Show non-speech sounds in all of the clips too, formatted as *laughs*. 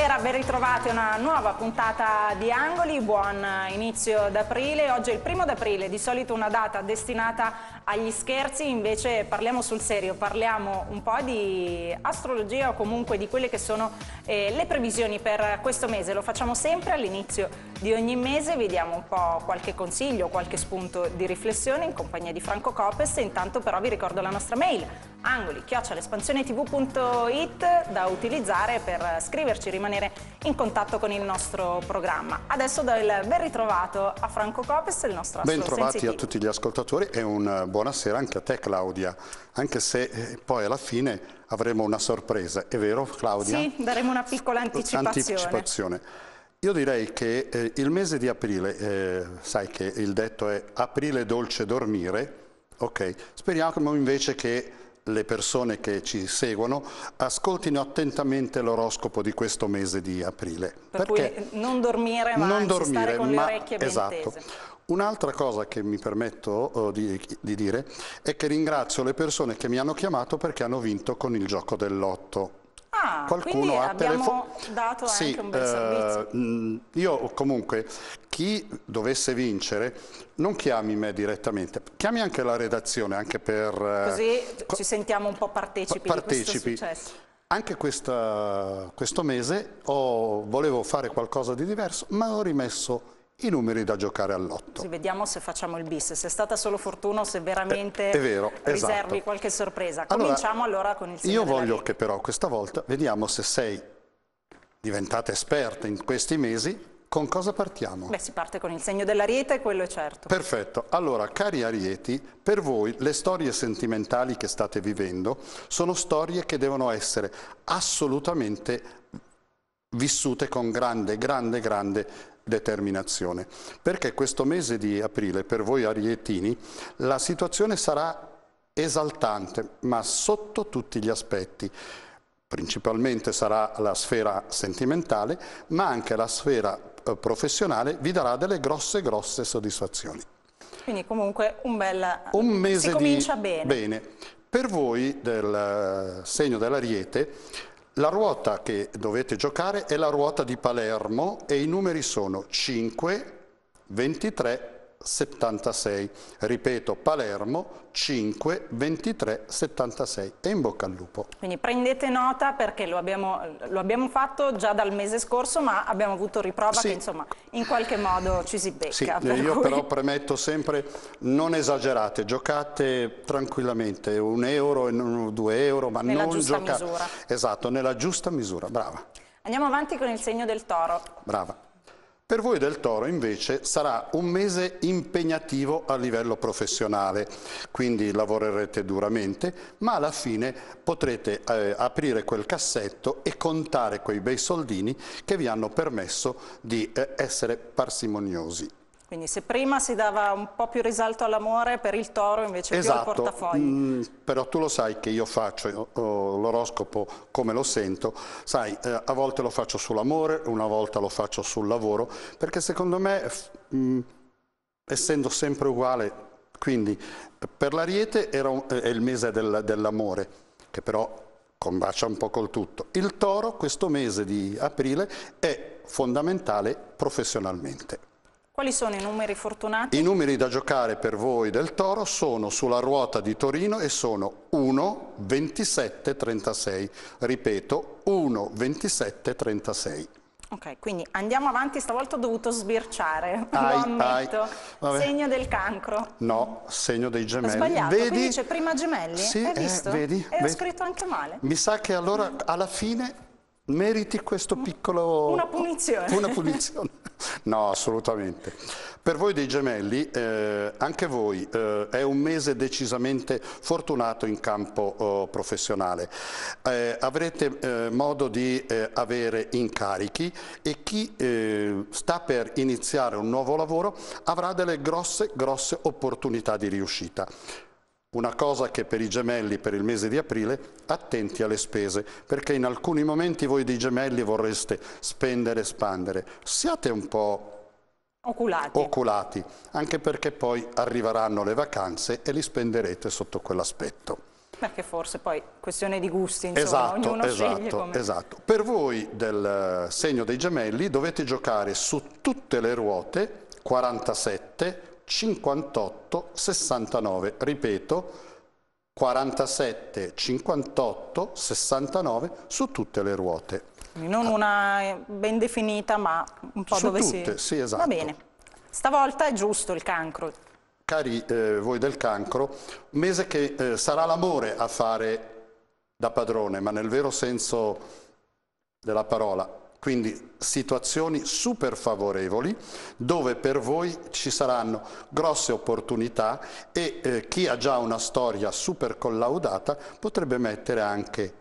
stasera ben ritrovati a una nuova puntata di Angoli, buon eh, inizio d'aprile, oggi è il primo d'aprile, di solito una data destinata agli scherzi, invece parliamo sul serio, parliamo un po' di astrologia o comunque di quelle che sono eh, le previsioni per questo mese, lo facciamo sempre all'inizio di ogni mese, vediamo un po' qualche consiglio, qualche spunto di riflessione in compagnia di Franco Copes, intanto però vi ricordo la nostra mail, angoli, chiocciolespansionetv.it da utilizzare per scriverci, rimanere in contatto con il nostro programma. Adesso do il ben ritrovato a Franco Copes, il nostro Ben trovati a tutti gli ascoltatori e un eh, buonasera anche a te Claudia, anche se eh, poi alla fine avremo una sorpresa, è vero Claudia? Sì, daremo una piccola anticipazione. anticipazione. Io direi che eh, il mese di aprile, eh, sai che il detto è aprile dolce dormire, ok, speriamo invece che le persone che ci seguono ascoltino attentamente l'oroscopo di questo mese di aprile. Per Perché non dormire, ma non dormire, stare con ma, le orecchie ben esatto. tese. Un'altra cosa che mi permetto oh, di, di dire è che ringrazio le persone che mi hanno chiamato perché hanno vinto con il gioco del lotto. Ah, Qualcuno ha telefonato. dato sì, anche un bel eh, servizio. Eh, io comunque, chi dovesse vincere, non chiami me direttamente, chiami anche la redazione, anche per... Eh, Così ci sentiamo un po' partecipi, partecipi. successo. Anche questa, questo mese ho, volevo fare qualcosa di diverso, ma ho rimesso i numeri da giocare all'otto. Sì, vediamo se facciamo il bis, se è stata solo fortuna o se veramente eh, è vero, esatto. riservi esatto. qualche sorpresa. Cominciamo allora, allora con il segno Io voglio che però questa volta vediamo se sei diventata esperta in questi mesi, con cosa partiamo? Beh, si parte con il segno dell'ariete, quello è certo. Perfetto. Allora, cari arieti, per voi le storie sentimentali che state vivendo sono storie che devono essere assolutamente vissute con grande, grande, grande determinazione, perché questo mese di aprile per voi arietini la situazione sarà esaltante, ma sotto tutti gli aspetti. Principalmente sarà la sfera sentimentale, ma anche la sfera eh, professionale vi darà delle grosse, grosse soddisfazioni. Quindi comunque un bel... Un mese si comincia di... bene. bene. Per voi del eh, segno dell'ariete la ruota che dovete giocare è la ruota di Palermo e i numeri sono 5, 23 76. Ripeto, Palermo 5 23 76 e in bocca al lupo. Quindi prendete nota perché lo abbiamo, lo abbiamo fatto già dal mese scorso ma abbiamo avuto riprova sì. che insomma in qualche modo ci si becca. Sì, per io cui... però premetto sempre non esagerate, giocate tranquillamente, un euro, e non due euro ma nella non giocate. Misura. Esatto, nella giusta misura, brava. Andiamo avanti con il segno del toro. Brava. Per voi del Toro invece sarà un mese impegnativo a livello professionale, quindi lavorerete duramente, ma alla fine potrete eh, aprire quel cassetto e contare quei bei soldini che vi hanno permesso di eh, essere parsimoniosi quindi se prima si dava un po' più risalto all'amore, per il toro invece esatto. più al portafoglio. Mm, però tu lo sai che io faccio oh, l'oroscopo come lo sento, sai, eh, a volte lo faccio sull'amore, una volta lo faccio sul lavoro, perché secondo me, mh, mm, essendo sempre uguale, quindi per l'Ariete era un, è il mese del, dell'amore, che però combacia un po' col tutto. Il toro questo mese di aprile è fondamentale professionalmente. Quali sono i numeri fortunati? I numeri da giocare per voi del Toro sono sulla ruota di Torino e sono 1, 27, 36. Ripeto, 1, 27, 36. Ok, quindi andiamo avanti, stavolta ho dovuto sbirciare, *laughs* ai, lo ammetto. Segno del cancro. No, segno dei gemelli. Ho sbagliato, vedi? quindi c'è prima gemelli, sì, hai eh, visto? Eh, vedi, e vedi. ho scritto anche male. Mi sa che allora mm. alla fine meriti questo piccolo... Una punizione. Una *laughs* punizione. No, assolutamente. Per voi dei gemelli, eh, anche voi, eh, è un mese decisamente fortunato in campo oh, eh, professionale. avrete eh, modo di eh, avere incarichi e chi eh, sta per iniziare un nuovo lavoro avrà delle grosse, grosse opportunità di riuscita. Una cosa che per i gemelli per il mese di aprile, attenti alle spese, perché in alcuni momenti voi dei gemelli vorreste spendere, espandere. Siate un po' Oculati. oculati. anche perché poi arriveranno le vacanze e li spenderete sotto quell'aspetto. Perché forse poi questione di gusti, insomma, esatto, ognuno esatto, come... Esatto, per voi del eh, segno dei gemelli dovete giocare su tutte le ruote, 47, 58 69, ripeto 47 58 69 su tutte le ruote. Non ah. una eh, ben definita ma un po' su dove tutte, si... sì esatto. Va bene, stavolta è giusto il cancro. Cari eh, voi del cancro, un mese che eh, sarà l'amore a fare da padrone, ma nel vero senso della parola, quindi situazioni super favorevoli dove per voi ci saranno grosse opportunità e eh, chi ha già una storia super collaudata potrebbe mettere anche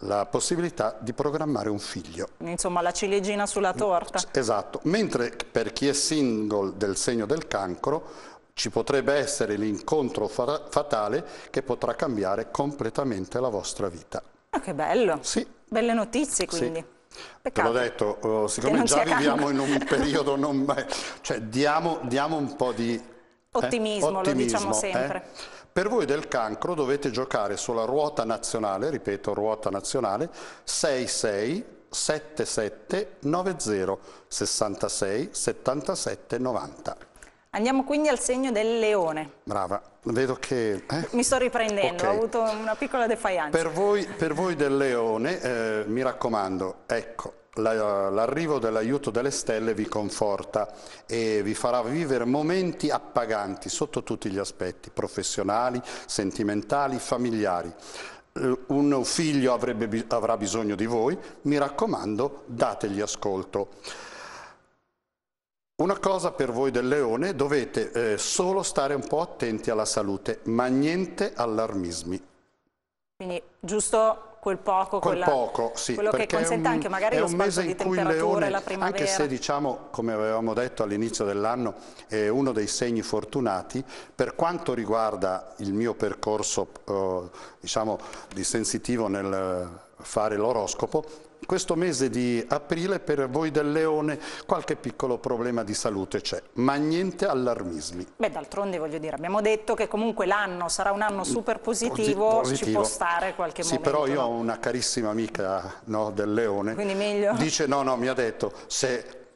la possibilità di programmare un figlio. Insomma la ciliegina sulla torta. Esatto, mentre per chi è single del segno del cancro ci potrebbe essere l'incontro fatale che potrà cambiare completamente la vostra vita. Ah, che bello! Sì. Belle notizie quindi. Sì. Peccato. Te l'ho detto, oh, siccome già viviamo in un *laughs* periodo non... mai... cioè diamo, diamo un po' di... Ottimismo, eh? Ottimismo lo diciamo eh. sempre. Eh? Per voi del cancro dovete giocare sulla ruota nazionale, ripeto ruota nazionale, 66 77 90 66 77 90. Andiamo quindi al segno del leone. Brava, vedo che... Eh? Mi sto riprendendo, okay. ho avuto una piccola defianza. Per voi, per voi del leone, eh, mi raccomando, ecco, l'arrivo dell'aiuto delle stelle vi conforta e vi farà vivere momenti appaganti sotto tutti gli aspetti, professionali, sentimentali, familiari. Un figlio avrebbe, avrà bisogno di voi, mi raccomando, dategli ascolto. Una cosa per voi del leone, dovete eh, solo stare un po' attenti alla salute, ma niente allarmismi. Quindi giusto quel poco, quel quella, poco sì, quello che consente un, anche magari lo spazio di temperatura leone, la primavera. Anche se diciamo, come avevamo detto all'inizio dell'anno, è uno dei segni fortunati, per quanto riguarda il mio percorso eh, diciamo, di sensitivo nel fare l'oroscopo, questo mese di aprile per voi del Leone qualche piccolo problema di salute c'è, ma niente allarmismi. Beh, d'altronde voglio dire, abbiamo detto che comunque l'anno sarà un anno mm, super positivo, positivo. ci può stare qualche sì, momento. Sì, però io no? ho una carissima amica no, del Leone. Quindi meglio? Dice, no, no, mi ha detto, se,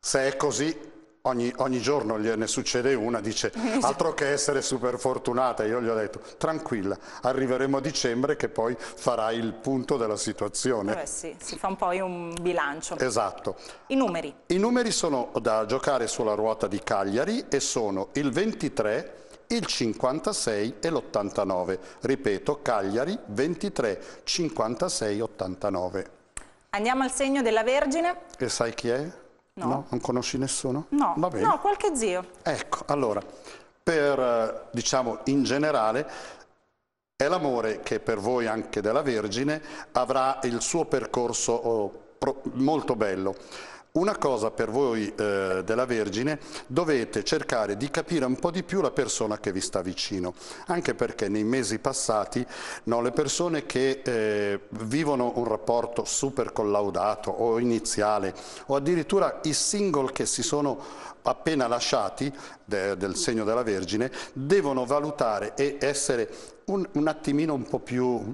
se è così Ogni, ogni, giorno gliene succede una, dice *laughs* altro che essere super fortunata, io gli ho detto tranquilla, arriveremo a dicembre che poi farai il punto della situazione. Però sì, si fa un po' un bilancio. Esatto. I numeri? I numeri sono da giocare sulla ruota di Cagliari e sono il 23, il 56 e l'89. Ripeto, Cagliari 23, 56, 89. Andiamo al segno della Vergine. E sai chi è? No. no? Non conosci nessuno? No. Va bene. No, qualche zio. Ecco, allora, per, eh, diciamo, in generale... È l'amore che per voi anche della Vergine avrà il suo percorso oh, molto bello. Una cosa per voi eh, della Vergine, dovete cercare di capire un po' di più la persona che vi sta vicino, anche perché nei mesi passati no, le persone che eh, vivono un rapporto super collaudato o iniziale o addirittura i single che si sono appena lasciati de, del segno della Vergine devono valutare e essere un, un attimino un po' più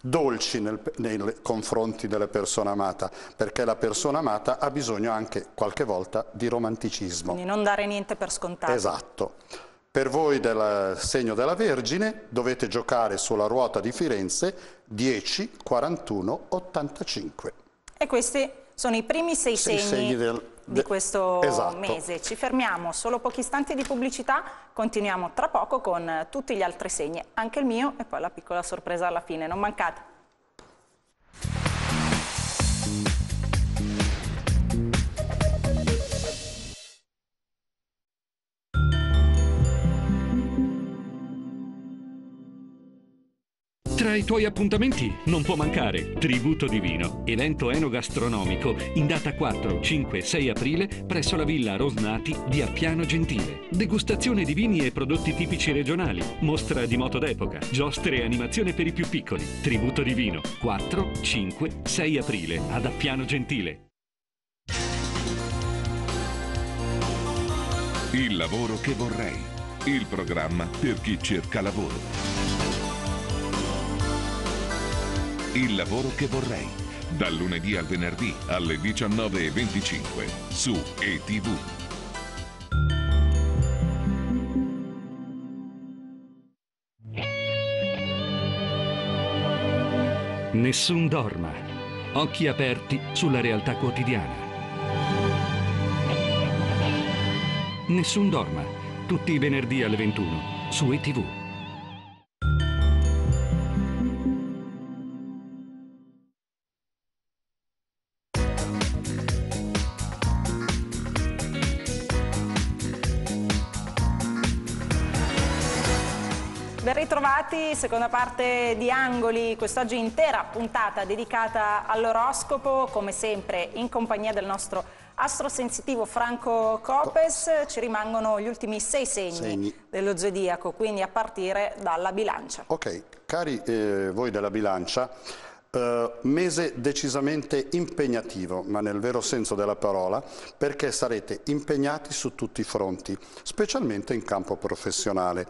dolci nel, nei confronti della persona amata, perché la persona amata ha bisogno anche qualche volta di romanticismo. Di non dare niente per scontato. Esatto. Per voi del segno della Vergine dovete giocare sulla ruota di Firenze 10, 41, 85. E questi sono i primi sei, sei segni, segni del, di questo esatto. mese. Ci fermiamo solo pochi istanti di pubblicità, continuiamo tra poco con tutti gli altri segni, anche il mio e poi la piccola sorpresa alla fine, non mancate. Tra i tuoi appuntamenti non può mancare Tributo Divino, evento enogastronomico in data 4, 5 e 6 aprile presso la Villa Rosnati di Appiano Gentile. Degustazione di vini e prodotti tipici regionali, mostra di moto d'epoca, giostre e animazione per i più piccoli. Tributo Divino, 4, 5, 6 aprile ad Appiano Gentile. Il lavoro che vorrei. Il programma per chi cerca lavoro. Il lavoro che vorrei. Dal lunedì al venerdì alle 19.25 su ETV. Nessun dorma. Occhi aperti sulla realtà quotidiana. Nessun dorma. Tutti i venerdì alle 21 su ETV. ritrovati, seconda parte di Angoli, quest'oggi intera puntata dedicata all'oroscopo, come sempre in compagnia del nostro astrosensitivo Franco Copes, ci rimangono gli ultimi sei segni, segni. dello zodiaco, quindi a partire dalla bilancia. Ok, cari eh, voi della bilancia, eh, mese decisamente impegnativo, ma nel vero senso della parola, perché sarete impegnati su tutti i fronti, specialmente in campo professionale.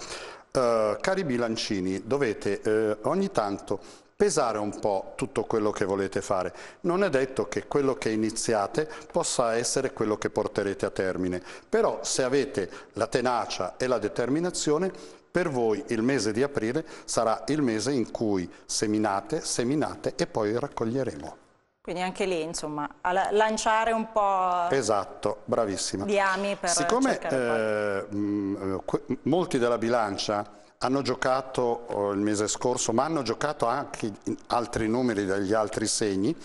Eh, cari bilancini, dovete eh, ogni tanto pesare un po' tutto quello che volete fare. Non è detto che quello che iniziate possa essere quello che porterete a termine, però se avete la tenacia e la determinazione, per voi il mese di aprile sarà il mese in cui seminate, seminate e poi raccoglieremo. Quindi anche lì, insomma, a lanciare un po'... Esatto, bravissima. Diami per Siccome eh, mh, mm, eh, molti della bilancia hanno giocato oh, il mese scorso, ma hanno giocato anche altri numeri degli altri segni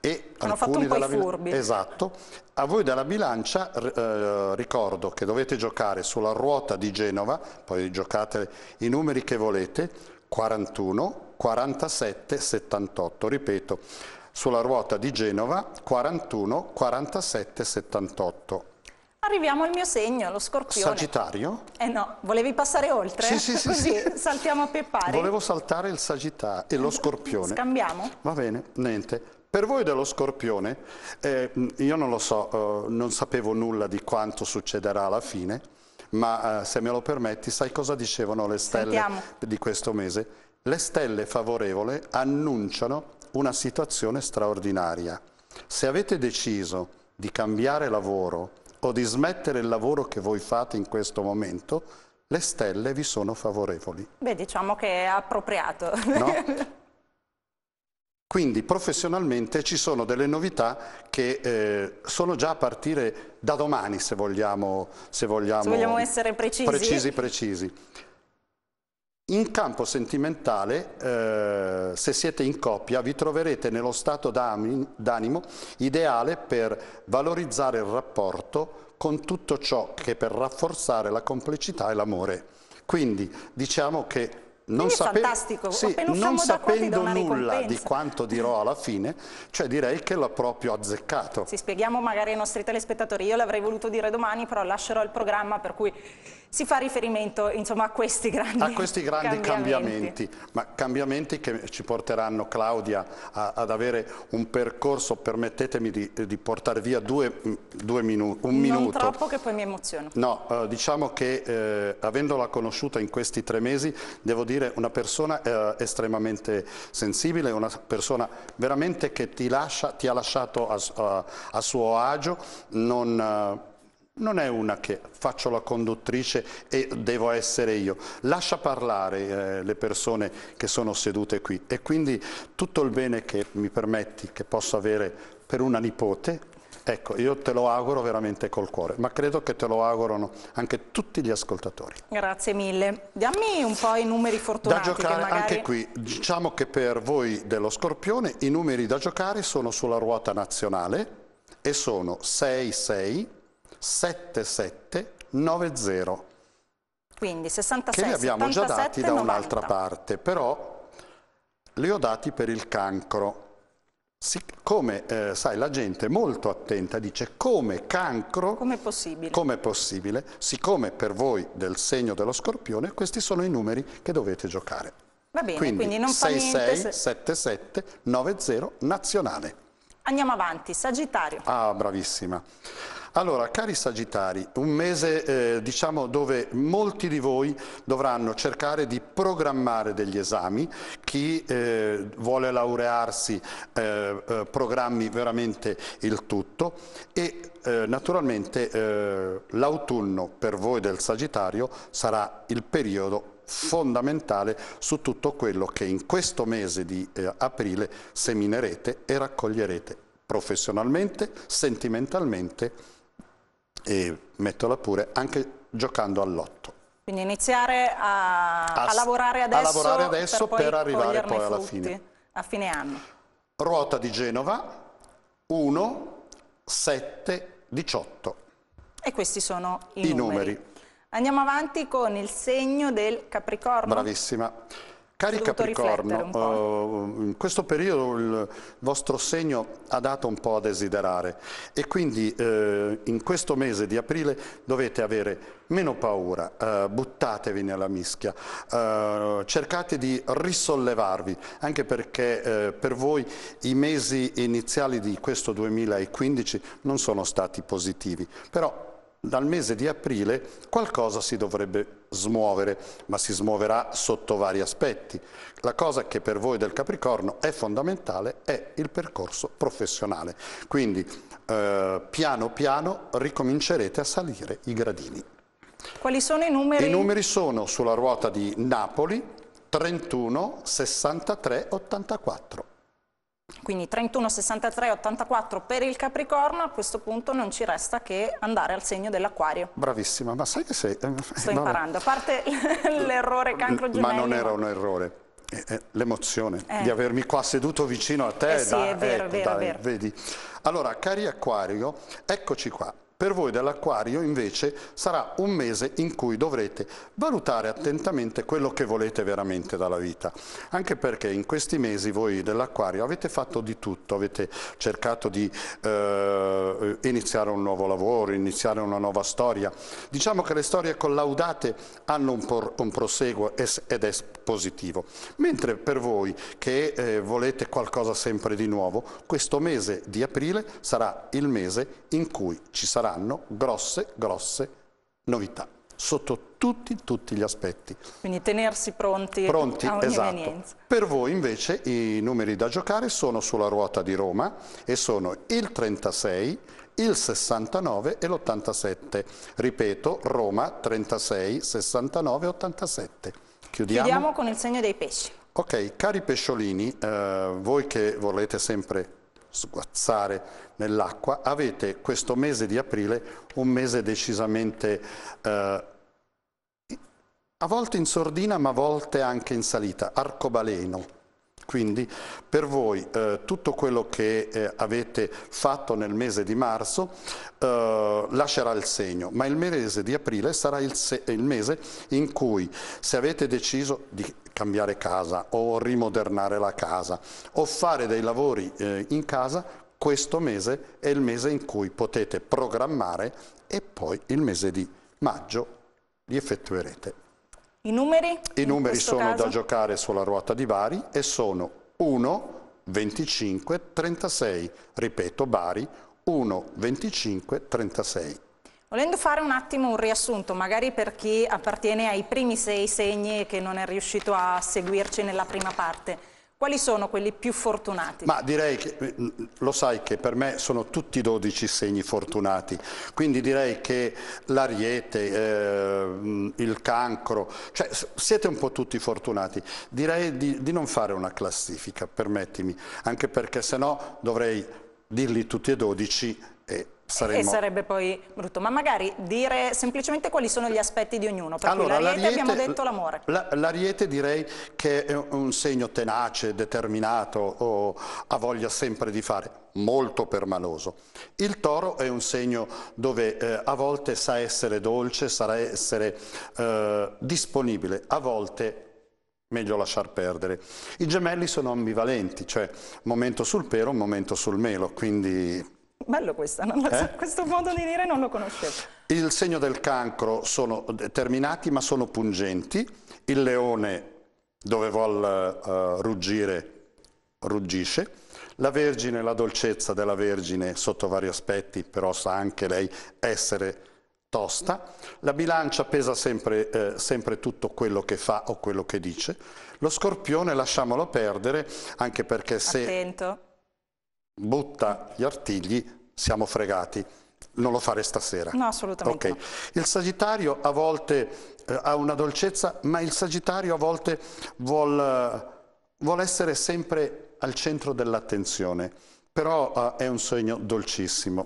e hanno fatto un po' i furbi. Esatto. A voi della bilancia eh, ricordo che dovete giocare sulla ruota di Genova, poi giocate i numeri che volete, 41, 47, 78, ripeto, sulla ruota di Genova 41 47 78. Arriviamo al mio segno, lo scorpione. Sagittario? Eh no, volevi passare oltre? Sì, sì, sì. *laughs* sì. saltiamo a peppare. Volevo saltare il sagittario e lo scorpione. Scambiamo? Va bene, niente. Per voi dello scorpione, eh, io non lo so, eh, non sapevo nulla di quanto succederà alla fine, ma eh, se me lo permetti, sai cosa dicevano le stelle Sentiamo. di questo mese? Le stelle favorevole annunciano una situazione straordinaria. Se avete deciso di cambiare lavoro o di smettere il lavoro che voi fate in questo momento, le stelle vi sono favorevoli. Beh, diciamo che è appropriato. No? *laughs* Quindi professionalmente ci sono delle novità che eh, sono già a partire da domani, se vogliamo, se vogliamo, se vogliamo essere precisi. Precisi, precisi. In campo sentimentale, eh, se siete in coppia, vi troverete nello stato d'animo ideale per valorizzare il rapporto con tutto ciò che per rafforzare la complicità e l'amore. Quindi diciamo che non, sape sì, non sapendo nulla di quanto dirò alla fine, cioè direi che l'ho proprio azzeccato. Sì, spieghiamo magari ai nostri telespettatori, io l'avrei voluto dire domani, però lascerò il programma per cui si fa riferimento insomma, a questi grandi, a questi grandi cambiamenti. cambiamenti. ma cambiamenti che ci porteranno Claudia a, ad avere un percorso, permettetemi di, di portare via due, mm, due minu un non minuto. Non troppo che poi mi emoziono. No, eh, diciamo che eh, avendola conosciuta in questi tre mesi, devo dire una persona eh, estremamente sensibile, una persona veramente che ti, lascia, ti ha lasciato a, a, a suo agio, non eh, non è una che faccio la conduttrice e devo essere io, lascia parlare eh, le persone che sono sedute qui e quindi tutto il bene che mi permetti che posso avere per una nipote, ecco, io te lo auguro veramente col cuore, ma credo che te lo augurano anche tutti gli ascoltatori. Grazie mille. Dammi un po' i numeri fortunati. Da giocare magari... anche qui, diciamo che per voi dello Scorpione i numeri da giocare sono sulla ruota nazionale e sono 6-6... 7790. Quindi 66, Che li abbiamo 77, già dati da un'altra parte, però li ho dati per il cancro. Siccome, eh, sai, la gente molto attenta, dice come cancro, come possibile. come possibile, siccome per voi del segno dello scorpione, questi sono i numeri che dovete giocare. Va bene, quindi, quindi non 6, fa niente. 6, nazionale. Andiamo avanti, Sagittario. Ah, bravissima. Allora, cari Sagittari, un mese eh, diciamo dove molti di voi dovranno cercare di programmare degli esami, chi eh, vuole laurearsi eh, eh programmi veramente il tutto e eh, naturalmente eh, l'autunno per voi del Sagittario sarà il periodo fondamentale su tutto quello che in questo mese di eh, aprile seminerete e raccoglierete professionalmente, sentimentalmente e mettola pure anche giocando all'otto. Quindi iniziare a, a, a, lavorare adesso, a lavorare adesso per, per arrivare poi alla fine. A fine anno. Ruota di Genova 1, 7, 18. E questi sono i, I numeri. numeri. Andiamo avanti con il segno del Capricorno. Bravissima. Cari Capricorno, eh, oh, in questo periodo il vostro segno ha dato un po' a desiderare e quindi eh, in questo mese di aprile dovete avere meno paura, eh, buttatevi nella mischia, eh, cercate di risollevarvi, anche perché eh, per voi i mesi iniziali di questo 2015 non sono stati positivi, però dal mese di aprile qualcosa si dovrebbe smuovere, ma si smuoverà sotto vari aspetti. La cosa che per voi del Capricorno è fondamentale è il percorso professionale, quindi eh, piano piano ricomincerete a salire i gradini. Quali sono i numeri? I numeri sono sulla ruota di Napoli 31 63 84. Quindi 31, 63, 84 per il Capricorno, a questo punto non ci resta che andare al segno dell'Aquario. Bravissima, ma sai che sei... Eh, Sto *laughs* imparando, a parte l'errore cancro gemelli. Ma non era un errore. L'emozione eh. di avermi qua seduto vicino a te. Eh sì, da, è vero, ecco, è vero, dai, è vero. Vedi. Allora, cari Acquario, eccoci qua. Per voi dell'acquario invece sarà un mese in cui dovrete valutare attentamente quello che volete veramente dalla vita, anche perché in questi mesi voi dell'acquario avete fatto di tutto, avete cercato di eh, iniziare un nuovo lavoro, iniziare una nuova storia. Diciamo che le storie collaudate hanno un, por, un proseguo ed è positivo, mentre per voi che eh, volete qualcosa sempre di nuovo, questo mese di aprile sarà il mese in cui ci sarà saranno grosse, grosse novità sotto tutti, tutti gli aspetti. Quindi tenersi pronti, pronti a ogni esatto. Per voi invece i numeri da giocare sono sulla ruota di Roma e sono il 36, il 69 e l'87. Ripeto, Roma 36, 69 87. Chiudiamo. Chiudiamo con il segno dei pesci. Ok, cari pesciolini, eh, voi che volete sempre sguazzare nell'acqua, avete questo mese di aprile un mese decisamente eh, a volte in sordina ma a volte anche in salita, arcobaleno. Quindi per voi eh, tutto quello che eh, avete fatto nel mese di marzo eh, lascerà il segno, ma il mese di aprile sarà il, il mese in cui se avete deciso di cambiare casa o rimodernare la casa o fare dei lavori eh, in casa, questo mese è il mese in cui potete programmare e poi il mese di maggio li effettuerete. I numeri? I numeri sono caso? da giocare sulla ruota di Bari e sono 1, 25, 36. Ripeto, Bari 1, 25, 36. Volendo fare un attimo un riassunto, magari per chi appartiene ai primi sei segni e che non è riuscito a seguirci nella prima parte, quali sono quelli più fortunati? Ma direi che, lo sai che per me sono tutti 12 segni fortunati, quindi direi che l'ariete, eh, il cancro, cioè siete un po' tutti fortunati. Direi di, di non fare una classifica, permettimi, anche perché sennò dovrei dirli tutti e 12 e Saremmo... E sarebbe poi brutto, ma magari dire semplicemente quali sono gli aspetti di ognuno, per allora, cui l'ariete abbiamo detto l'amore. L'ariete direi che è un segno tenace, determinato, o ha voglia sempre di fare, molto permaloso. Il toro è un segno dove eh, a volte sa essere dolce, sa essere eh, disponibile, a volte meglio lasciar perdere. I gemelli sono ambivalenti, cioè momento sul pero, momento sul melo, quindi Bello questo, non so, eh? questo modo di dire non lo conoscevo. Il segno del cancro sono determinati ma sono pungenti, il leone dove vuol uh, ruggire ruggisce, la Vergine, la dolcezza della Vergine sotto vari aspetti, però sa anche lei essere tosta, la bilancia pesa sempre, eh, sempre, tutto quello che fa o quello che dice, lo scorpione lasciamolo perdere anche perché se Attento. butta gli artigli siamo fregati. Non lo fare stasera. No, assolutamente. Okay. No. Il Sagittario a volte eh, ha una dolcezza, ma il Sagittario a volte vuole eh, vuol essere sempre al centro dell'attenzione, però eh, è un sogno dolcissimo.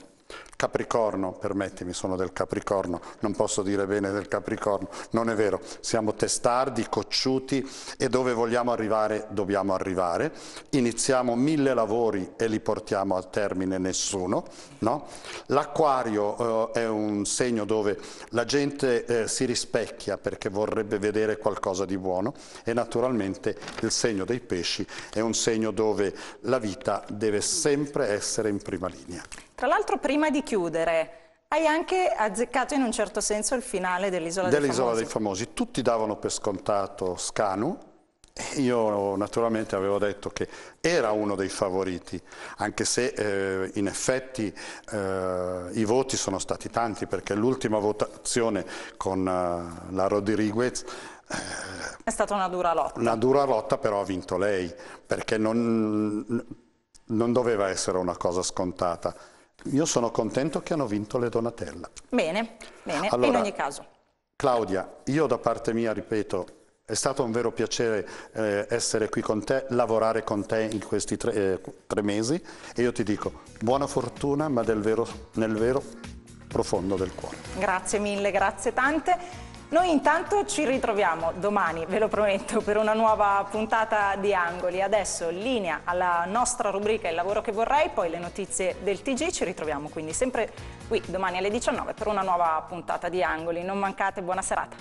Capricorno, permettimi, sono del Capricorno, non posso dire bene del Capricorno, non è vero, siamo testardi, cocciuti e dove vogliamo arrivare dobbiamo arrivare, iniziamo mille lavori e li portiamo a termine nessuno, no? L'acquario eh, è un segno dove la gente eh, si rispecchia perché vorrebbe vedere qualcosa di buono e naturalmente il segno dei pesci è un segno dove la vita deve sempre essere in prima linea. Tra l'altro prima di chiudere, hai anche azzeccato in un certo senso il finale dell'Isola dell dei Famosi. Dell'Isola dei Famosi. Tutti davano per scontato Scanu. Io naturalmente avevo detto che era uno dei favoriti, anche se eh, in effetti eh, i voti sono stati tanti, perché l'ultima votazione con eh, la Rodriguez eh, è stata una dura lotta. Una dura lotta però ha vinto lei, perché non, non doveva essere una cosa scontata. Io sono contento che hanno vinto le Donatella. Bene, bene, allora, in ogni caso. Claudia, io da parte mia, ripeto, è stato un vero piacere eh, essere qui con te, lavorare con te in questi tre, eh, tre mesi e io ti dico buona fortuna ma vero, nel vero profondo del cuore. Grazie mille, grazie tante. Noi intanto ci ritroviamo domani, ve lo prometto, per una nuova puntata di Angoli. Adesso linea alla nostra rubrica Il lavoro che vorrei, poi le notizie del TG. Ci ritroviamo quindi sempre qui domani alle 19 per una nuova puntata di Angoli. Non mancate, buona serata.